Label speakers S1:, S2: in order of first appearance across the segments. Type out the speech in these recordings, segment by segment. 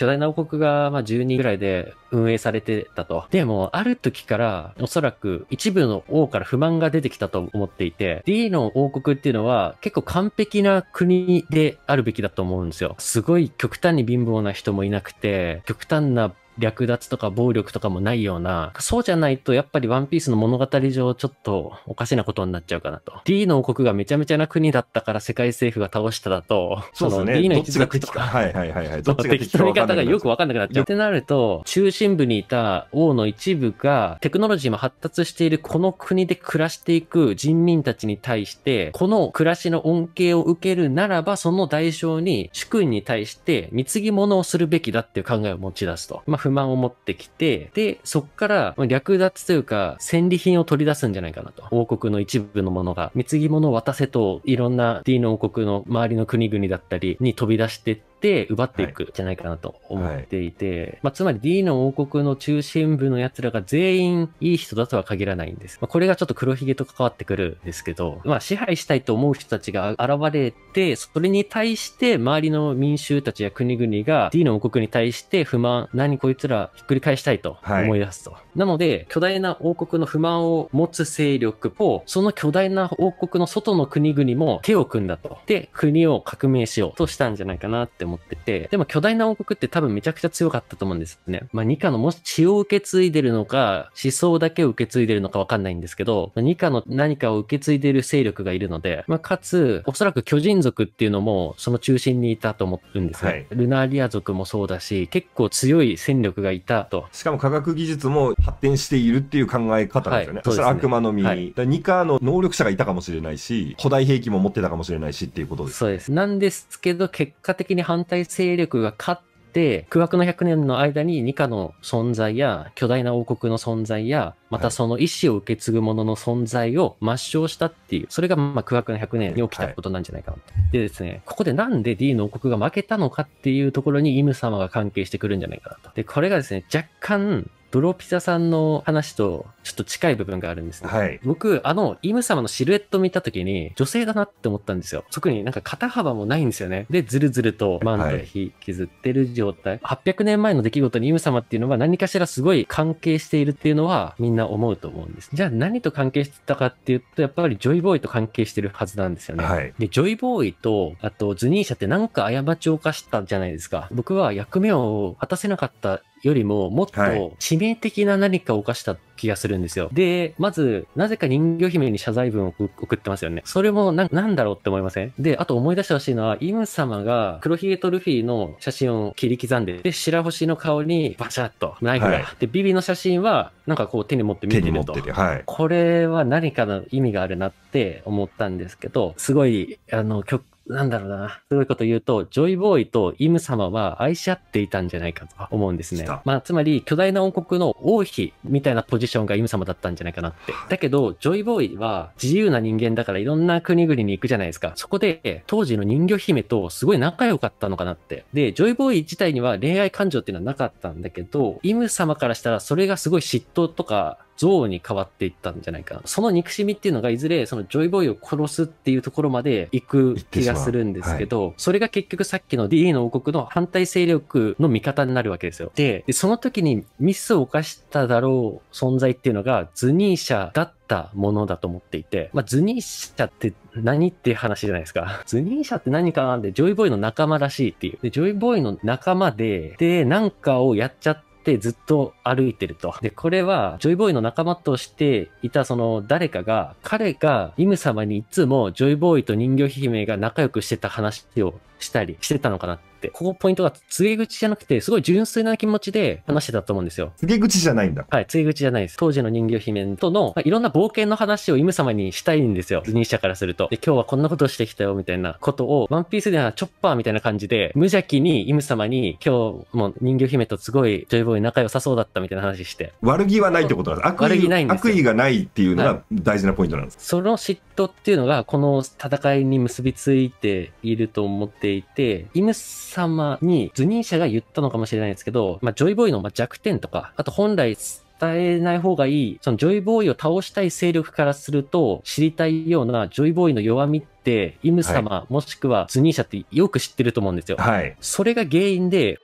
S1: 巨大な王国がまあ10人ぐらいで運営されてたと。でも、ある時からおそらく一部の王から不満が出てきたと思っていて、D の王国っていうのは結構完璧な国であるべきだと思うんですよ。すごい極端に貧乏な人もいなくて、極端な略奪とか暴力とかもないような、そうじゃないとやっぱりワンピースの物語上ちょっとおかしなことになっちゃうかなと。D の王国がめちゃめちゃな国だったから世界政府が倒しただと、そ、ね,、の D の一
S2: 族とか、はいはいはいはい、どっちが敵か方がよ
S1: くわかんなくなっちゃう。ってなると、中心部にいた王の一部がテクノロジーも発達しているこの国で暮らしていく人民たちに対して、この暮らしの恩恵を受けるならば、その代償に主君に対して貢ぎ物をするべきだっていう考えを持ち出すと。まあ不満を持ってきて、で、そっから略奪というか、戦利品を取り出すんじゃないかなと。王国の一部のものが、貢ぎ物を渡せと、いろんな D の王国の周りの国々だったりに飛び出してって、って奪っていくじゃないかなと思っていて、はいはい、まあ、つまり D の王国の中心部の奴らが全員いい人だとは限らないんです。まあ、これがちょっと黒ひげと関わってくるんですけど、まあ、支配したいと思う人たちが現れて、それに対して周りの民衆たちや国々が D の王国に対して不満、何こいつらひっくり返したいと思い出すと。はい、なので、巨大な王国の不満を持つ勢力と、その巨大な王国の外の国々も手を組んだと。で、国を革命しようとしたんじゃないかなって思ってて、でも巨大な王国って多分めちゃくちゃ強かったと思うんですよね。まあ、ニカのもし血を受け継いでるのか、思想だけを受け継いでるのかわかんないんですけど、まニカの何かを受け継いでる勢力がいるので、まあ、かつ、おそらく巨人族っていうのもその中心にいたと思うんですね。はい、ルナーリア族もそうだし、結構強い戦力がいたと。
S2: しかも科学技術も発展しているっていう考え方なんですよね。はい、そしたら悪魔の実、はい、ニカの能力者がいたかもしれないし、古代兵器も持ってたかもし
S1: れないしっていうことです。そうです。なんですけど、結果的に反反対勢力が勝って、空白の100年の間にニ課の存在や、巨大な王国の存在や、またその意思を受け継ぐ者の存在を抹消したっていう、それがまあ空白の100年に起きたことなんじゃないかなはい、でですね、ここでなんで D の王国が負けたのかっていうところにイム様が関係してくるんじゃないかなと。で、これがですね、若干、ドロピザさんの話とちょっと近い部分があるんですね。はい、僕、あの、イム様のシルエット見たときに、女性だなって思ったんですよ。特になんか肩幅もないんですよね。で、ずるずるとマント引きずってる状態。はい、800年前の出来事にイム様っていうのは何かしらすごい関係しているっていうのはみんな思うと思うんです。じゃあ何と関係してたかっていうと、やっぱりジョイボーイと関係してるはずなんですよね。はい、で、ジョイボーイと、あとズニーシャってなんか過ちを犯したじゃないですか。僕は役目を果たせなかったよりも、もっと致命的な何かを犯した気がするんですよ。で、まず、なぜか人魚姫に謝罪文を送ってますよね。それもな、なんだろうって思いませんで、あと思い出してほしいのは、イム様が黒ひげとルフィの写真を切り刻んで、で、白星の顔にバシャッとナイフが、はい、で、ビビの写真は、なんかこう手に持って見てると。ててはい、これは何かの意味があるなって思ったんですけど、すごい、あの、曲、なんだろうな、すごいこと言うと、ジョイボーイとイム様は愛し合っていたんじゃないかと思うんですね。まあ、つまり、巨大な王国の王妃みたいなポジションがイム様だったんじゃないかなって。だけど、ジョイボーイは自由な人間だからいろんな国々に行くじゃないですか。そこで、当時の人魚姫とすごい仲良かったのかなって。で、ジョイボーイ自体には恋愛感情っていうのはなかったんだけど、イム様からしたらそれがすごい嫉妬とか、憎悪に変わっていったんじゃないかな。その憎しみっていうのがいずれそのジョイボーイを殺すっていうところまで行く気がするんですけど、はい、それが結局さっきの D の王国の反対勢力の味方になるわけですよ。で、その時にミスを犯しただろう存在っていうのがズニーシャだったものだと思っていて、まあ、ズニーシャって何って話じゃないですか。ズニーシャって何かなんで、ジョイボーイの仲間らしいっていう。で、ジョイボーイの仲間で、で、なんかをやっちゃっってずっと歩いてると。で、これは、ジョイボーイの仲間としていたその誰かが、彼がイム様にいつもジョイボーイと人魚姫が仲良くしてた話をしたりしてたのかなっ。ここポイントが、告げ口じゃなくて、すごい純粋な気持ちで話してたと思うんですよ。告げ口じゃないんだ。はい、告げ口じゃないです。当時の人魚姫との、まあ、いろんな冒険の話をイム様にしたいんですよ。ズニー社からすると。で、今日はこんなことをしてきたよ、みたいなことを、ワンピースではチョッパーみたいな感じで、無邪気にイム様に、今日も人魚姫とすごいジョイボーイ仲良さそうだったみたいな話して。悪気はないってことなんです。悪気ないんです悪意がないっ
S2: ていうのが大事なポイント
S1: なんです。はい、その嫉妬っていうのが、この戦いに結びついていると思っていて、イム様に、ズニーシャが言ったのかもしれないですけど、まあ、ジョイボーイの弱点とか、あと本来、伝えない方がいい、そのジョイボーイを倒したい勢力からすると、知りたいようなジョイボーイの弱みって、イム様、はい、もしくはズニーシャってよく知ってると思うんですよ。はい。それが原因で、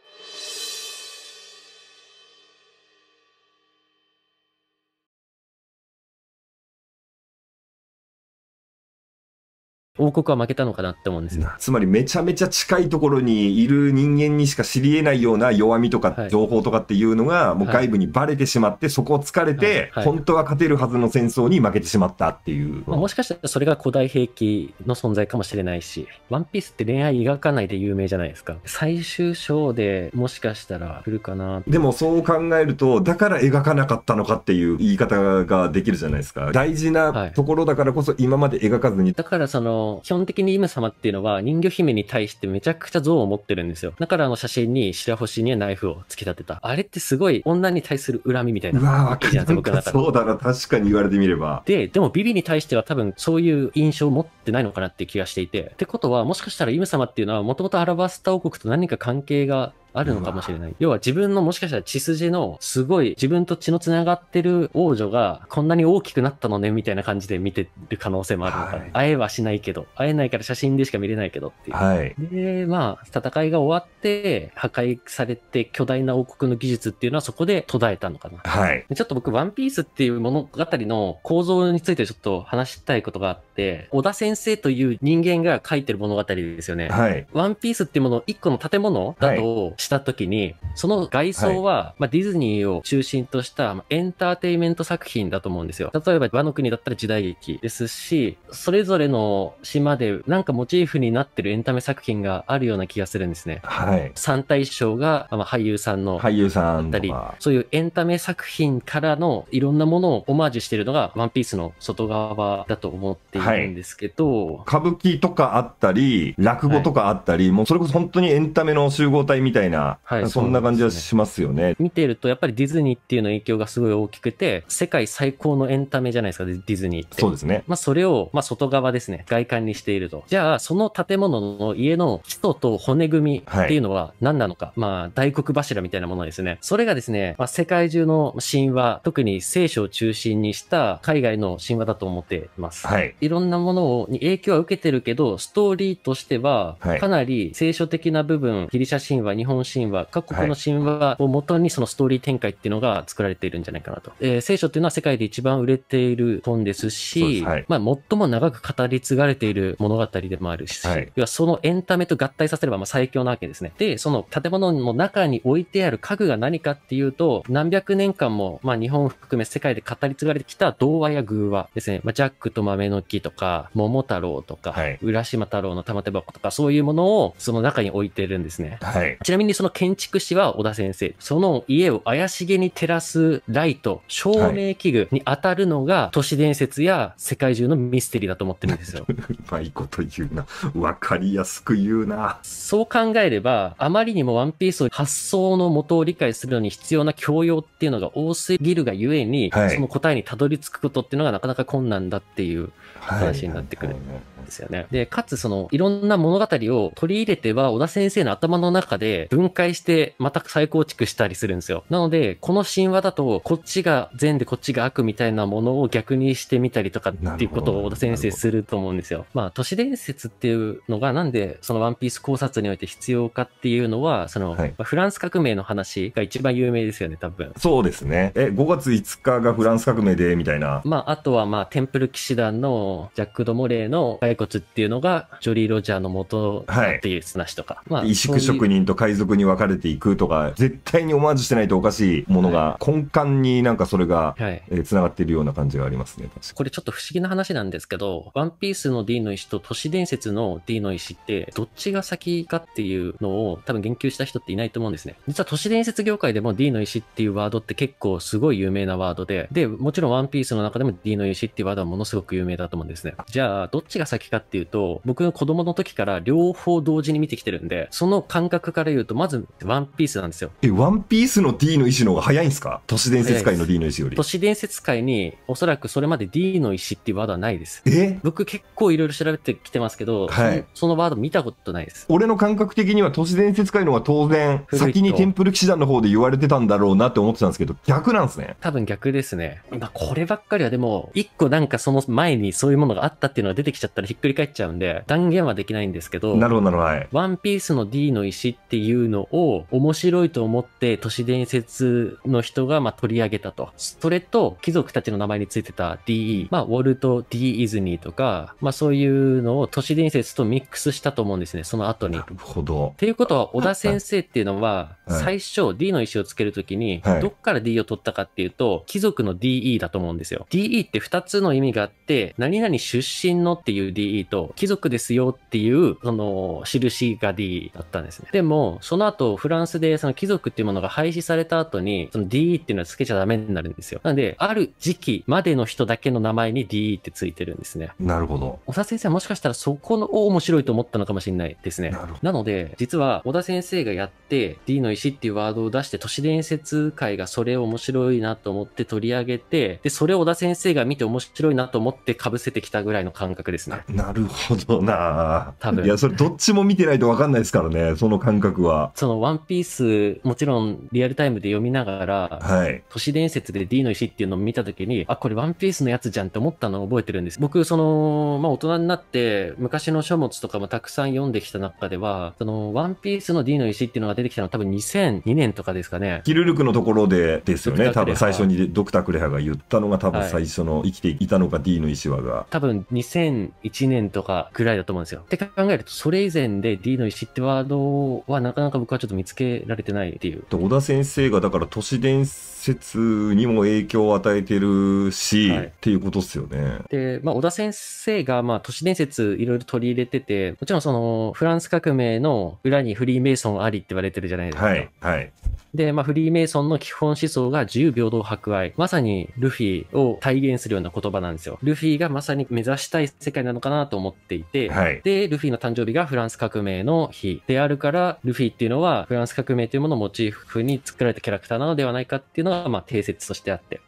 S1: 王国は負けたのかなって思うんですよ。
S2: つまりめちゃめちゃ近いところにいる人間にしか知り得ないような弱みとか情報とかっていうのが、もう外部にばれてしまって、そこを突かれて、本当は勝てるはずの戦争に負けてしまったっていう。まあ、も
S1: しかしたらそれが古代兵器の存在かもしれないし、ワンピースって恋愛描かないで有名じゃないですか。最終章でもしかしたら来るかな。
S2: でもそう考えると、だから描かなかったのかっていう言い方ができるじゃないですか。
S1: 大事なところだからこそ今まで描かずに。はい、だからその、基本的にイム様っていうのは人魚姫に対してめちゃくちゃ像を持ってるんですよ。だからあの写真に白星にはナイフを突き立てた。あれってすごい女に対する恨みみたいな。うわわかる。なんかそ
S2: うだな、確かに言われてみれば。
S1: で、でもビビに対しては多分そういう印象を持ってないのかなっていう気がしていて。ってことは、もしかしたらイム様っていうのはもともとアラバスタ王国と何か関係があるのかもしれない。要は自分のもしかしたら血筋のすごい自分と血の繋がってる王女がこんなに大きくなったのねみたいな感じで見てる可能性もあるのか、はい、会えはしないけど、会えないから写真でしか見れないけどっていう。はい、で、まあ、戦いが終わって破壊されて巨大な王国の技術っていうのはそこで途絶えたのかな。はい。ちょっと僕、ワンピースっていう物語の構造についてちょっと話したいことがあって、小田先生という人間が書いてる物語ですよね。はい。ワンピースっていうもの、一個の建物だと、はいした時に、その外装は、はい、まあ、ディズニーを中心としたエンターテイメント作品だと思うんですよ。例えば、和の国だったら時代劇ですし、それぞれの島でなんかモチーフになってるエンタメ作品があるような気がするんですね。はい。三大賞が、まあ、俳優さんの。俳優さんだったり、そういうエンタメ作品からのいろんなものをオマージュしてるのが、ワンピースの外側だと思っているんですけど、はい、歌舞伎とかあ
S2: ったり、落語とかあったり、はい、もうそれこそ本当にエンタメの集合体みたいなな、はい、そんな
S1: 感じはしますよね、ね、見てるとやっぱりディズニーっていうの影響がすごい大きくて世界最高のエンタメじゃないですかディズニーってそうですね、まあ、それを、まあ、外側ですね外観にしているとじゃあその建物の家の基礎と骨組みっていうのは何なのか、はい、まあ大黒柱みたいなものですねそれがですね、まあ、世界中の神話特に聖書を中心にした海外の神話だと思っています、はい、いろんなものをに影響は受けてるけどストーリーとしてはかなり聖書的な部分、ギリシャ神話日本本神話、各国の神話をもとにそのストーリー展開っていうのが作られているんじゃないかなと。えー、聖書っていうのは世界で一番売れている本ですし、すはい、まあ、最も長く語り継がれている物語でもあるし、はい、要はそのエンタメと合体させればまあ最強なわけですね。で、その建物の中に置いてある家具が何かっていうと、何百年間も、まあ、日本含め世界で語り継がれてきた童話や偶話ですね。まあ、ジャックと豆の木とか、桃太郎とか、はい、浦島太郎の玉手箱とか、そういうものをその中に置いてるんですね。はい、ちなみににその建築士は小田先生、その家を怪しげに照らすライト、照明器具に当たるのが都市伝説や世界中のミステリーだと思ってるんですよ。うまいこと言うな。分かりやすく言うな。そう考えれば、あまりにもワンピースを発想の元を理解するのに必要な教養っていうのが多すぎるがゆえに、はい、その答えにたどり着くことっていうのがなかなか困難だっていう話になってくるんですよね。で、かつそのいろんな物語を取り入れては小田先生の頭の中で分解してまた再構築したりするんですよ。なので、この神話だと、こっちが善でこっちが悪みたいなものを逆にしてみたりとかっていうことを小田先生すると思うんですよ。まあ、都市伝説っていうのがなんでそのワンピース考察において必要かっていうのは、その、はい、フランス革命の話が一番有名ですよね、多分。
S2: そうですね。え、5月5日がフランス革命で、みたいな。
S1: まあ、あとはまあ、テンプル騎士団のジャック・ド・モレーの骸骨っていうのが、ジョリー・ロジャーの元っていう話とか。はい、まあ、職
S2: 人と海賊に分かれていくとか、絶対にオマージュしてないとおかしいものが、根幹になんかそれが、はい、えー、繋がっているような感
S1: じがありますね。これちょっと不思議な話なんですけど、ワンピースの D の石と都市伝説の D の石って、どっちが先かっていうのを多分言及した人っていないと思うんですね。実は都市伝説業界でも D の石っていうワードって結構すごい有名なワードで、で、もちろんワンピースの中でも D の石っていうワードはものすごく有名だと思うんですね。じゃあ、どっちが先かっていうと、僕の子供の時から両方同時に見てきてるんで、その感覚から言うとまず、ワンピースなんですよ。
S2: え、ワンピースの D の石の方が早いんですか都市伝説界の D の石より。
S1: 都市伝説界に、おそらくそれまで D の石っていうワードはないです。え僕結構いろいろ調べてきてますけど、はい、そのワード見たことないです。俺
S2: の感覚的には都市伝説界の方が当然、先にテンプル騎士団の方で言われてたんだろうなって思ってたんですけど、逆なんですね。
S1: 多分逆ですね。まあ、こればっかりはでも、一個なんかその前にそういうものがあったっていうのが出てきちゃったらひっくり返っちゃうんで、断言はできないんですけど、なるほど、なるほど。はい、ワンピースの D の石っていうのを面白いと思って都市伝説の人がま取り上げたと。それと貴族たちの名前についてた DE、まあ、ウォルト・デ D・ イズニーとか、まあ、そういうのを都市伝説とミックスしたと思うんですね、その後に。なるほど。っていうことは、小田先生っていうのは、最初 D の石をつけるときに、どっから D を取ったかっていうと、貴族の DE だと思うんですよ。DE って2つの意味があって、何々出身のっていう DE と、貴族ですよっていう、その、印が d だったんですね。でも、そその後、フランスでその貴族っていうものが廃止された後に、その DE っていうのはつけちゃダメになるんですよ。なんで、ある時期までの人だけの名前に DE ってついてるんですね。なるほど。小田先生はもしかしたらそこの面白いと思ったのかもしれないですね。ななので、実は小田先生がやって D の石っていうワードを出して都市伝説会がそれを面白いなと思って取り上げて、で、それを小田先生が見て面白いなと思って被せてきたぐらいの感覚ですね。
S2: なるほどな多分。いや、それどっちも見てないとわかんないですからね、その感覚は。
S1: そのワンピース、もちろんリアルタイムで読みながら、はい。都市伝説で D の石っていうのを見たときに、あ、これワンピースのやつじゃんって思ったのを覚えてるんです。僕、その、まあ、大人になって、昔の書物とかもたくさん読んできた中では、その、ワンピースの D の石っていうのが出てきたのは多分2002年とかですかね。
S2: キルルクのところでですよね。多分最初にドクタークレハが言ったのが多分最初の生きていたのか D の石はが。
S1: 多分2001年とかくらいだと思うんですよ。って考えると、それ以前で D の石ってワードはなかなかなか僕はちょっと見つけられてないっていう。小
S2: 田先生がだから都市伝説にも影響を与えてるし、はい、っていうことですよね。
S1: で、まあ、小田先生がまあ都市伝説いろいろ取り入れてて、もちろんそのフランス革命の裏にフリーメイソンありって言われてるじゃないですか。はい。はい。で、まあ、フリーメイソンの基本思想が自由平等博愛。まさにルフィを体現するような言葉なんですよ。ルフィがまさに目指したい世界なのかなと思っていて、はい、で、ルフィの誕生日がフランス革命の日であるから、ルフィっていうのはフランス革命というものをモチーフに作られたキャラクターなのではないかっていうのが、まあ、定説としてあって。